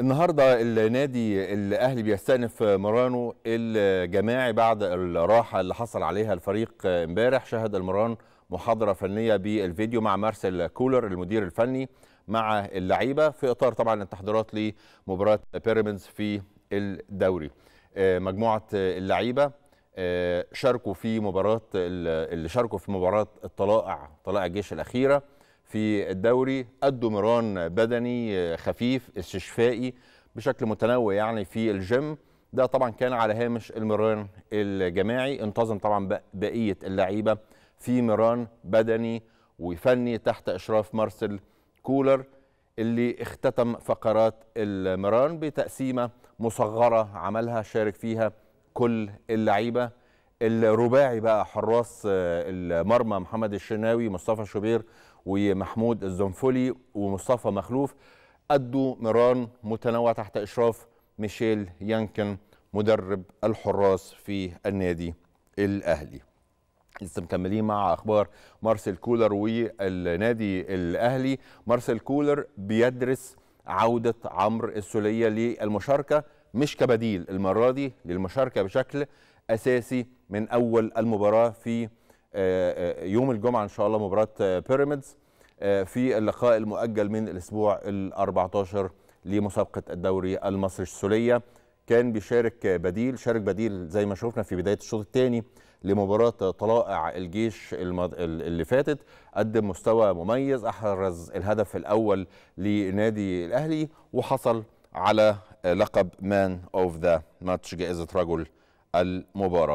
النهارده النادي الاهلي بيستأنف مرانه الجماعي بعد الراحه اللي حصل عليها الفريق امبارح شهد المران محاضره فنيه بالفيديو مع مارسيل كولر المدير الفني مع اللعيبه في اطار طبعا التحضيرات لمباراه بيراميدز في الدوري آه، مجموعه اللعيبه آه، شاركوا في مباراه اللي شاركوا في مباراه الطلائع طلائع الجيش الاخيره في الدوري أدوا مران بدني خفيف استشفائي بشكل متنوع يعني في الجيم ده طبعا كان على هامش المران الجماعي انتظم طبعا بقية اللعيبة في مران بدني وفني تحت إشراف مارسيل كولر اللي اختتم فقرات المران بتقسيمة مصغرة عملها شارك فيها كل اللعيبة الرباعي بقى حراس آه، المرمى محمد الشناوي مصطفى شوبير ومحمود الزنفولي ومصطفى مخلوف أدوا مران متنوعة تحت إشراف ميشيل يانكن مدرب الحراس في النادي الأهلي لسه مكملين مع اخبار مارسيل كولر والنادي الاهلي مارسيل كولر بيدرس عوده عمرو السوليه للمشاركه مش كبديل المره دي للمشاركه بشكل اساسي من اول المباراه في آه، آه، يوم الجمعه ان شاء الله مباراه بيراميدز آه، في اللقاء المؤجل من الاسبوع ال 14 لمسابقه الدوري المصري السوليه كان بيشارك بديل شارك بديل زي ما شفنا في بدايه الشوط الثاني لمباراه طلائع الجيش اللي فاتت قدم مستوى مميز احرز الهدف الاول لنادي الاهلي وحصل على لقب مان اوف ذا ماتش جائزه رجل المباراة